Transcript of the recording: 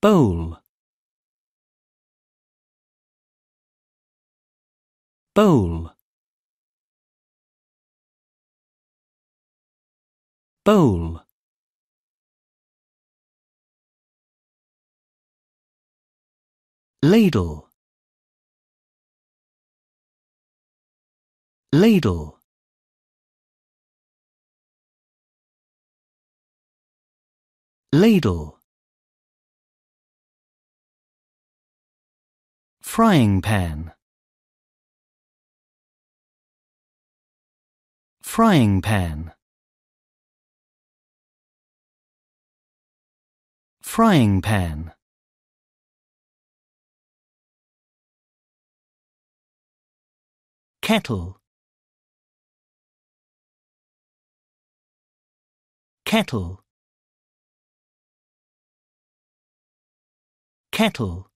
bowl bowl bowl ladle ladle ladle Frying pan. Frying pan. Frying pan. Kettle. Kettle. Kettle.